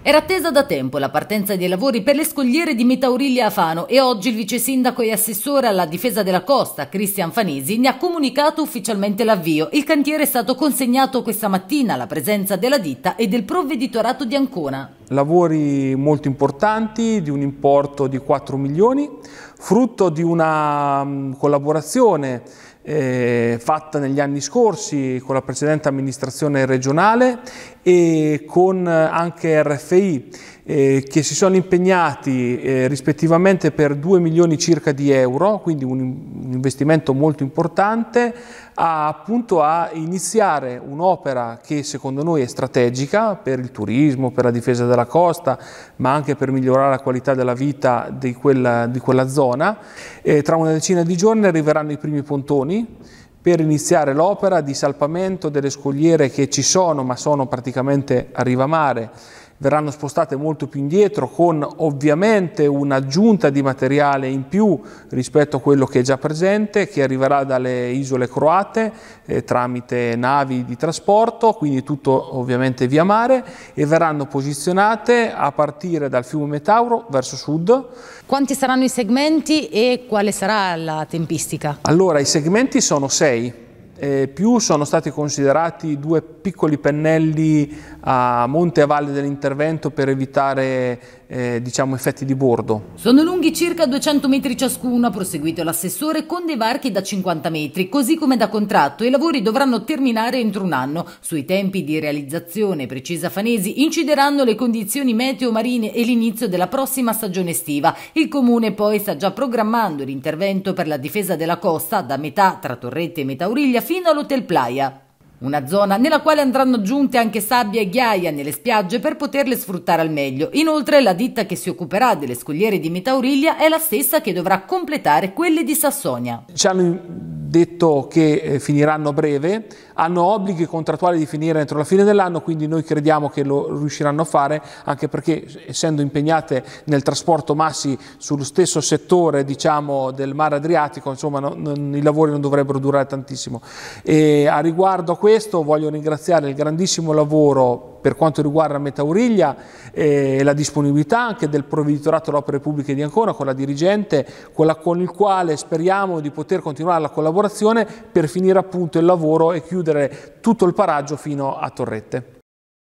Era attesa da tempo la partenza dei lavori per le scogliere di Metauriglia a Fano e oggi il vice sindaco e assessore alla difesa della costa, Cristian Fanesi, ne ha comunicato ufficialmente l'avvio. Il cantiere è stato consegnato questa mattina alla presenza della ditta e del provveditorato di Ancona. Lavori molto importanti di un importo di 4 milioni, frutto di una mm, collaborazione eh, fatta negli anni scorsi con la precedente amministrazione regionale e con eh, anche RFI eh, che si sono impegnati eh, rispettivamente per 2 milioni circa di euro, quindi un, un investimento molto importante, a, appunto a iniziare un'opera che secondo noi è strategica per il turismo, per la difesa della costa, ma anche per migliorare la qualità della vita di quella, di quella zona. Eh, tra una decina di giorni arriveranno i primi pontoni per iniziare l'opera di salpamento delle scogliere che ci sono, ma sono praticamente a riva mare verranno spostate molto più indietro con ovviamente un'aggiunta di materiale in più rispetto a quello che è già presente, che arriverà dalle isole croate eh, tramite navi di trasporto, quindi tutto ovviamente via mare, e verranno posizionate a partire dal fiume Metauro verso sud. Quanti saranno i segmenti e quale sarà la tempistica? Allora, i segmenti sono sei eh, più sono stati considerati due piccoli pennelli a monte e a valle dell'intervento per evitare eh, diciamo, effetti di bordo. Sono lunghi circa 200 metri ciascuno, ha proseguito l'assessore, con dei varchi da 50 metri, così come da contratto. I lavori dovranno terminare entro un anno. Sui tempi di realizzazione, precisa Fanesi, incideranno le condizioni meteo marine e l'inizio della prossima stagione estiva. Il comune poi sta già programmando l'intervento per la difesa della costa da metà tra Torrette e Metauriglia fino all'Hotel Playa. Una zona nella quale andranno aggiunte anche sabbia e ghiaia nelle spiagge per poterle sfruttare al meglio. Inoltre la ditta che si occuperà delle scogliere di Metauriglia è la stessa che dovrà completare quelle di Sassonia. Ci hanno detto che eh, finiranno a breve, hanno obblighi contrattuali di finire entro la fine dell'anno, quindi noi crediamo che lo riusciranno a fare, anche perché eh, essendo impegnate nel trasporto massi sullo stesso settore diciamo, del mare Adriatico, insomma, no, non, i lavori non dovrebbero durare tantissimo. E a riguardo a questo voglio ringraziare il grandissimo lavoro per quanto riguarda Metauriglia eh, la disponibilità anche del provveditorato dell'Opere Pubbliche di Ancona con la dirigente, quella con il quale speriamo di poter continuare la collaborazione per finire appunto il lavoro e chiudere tutto il paraggio fino a Torrette.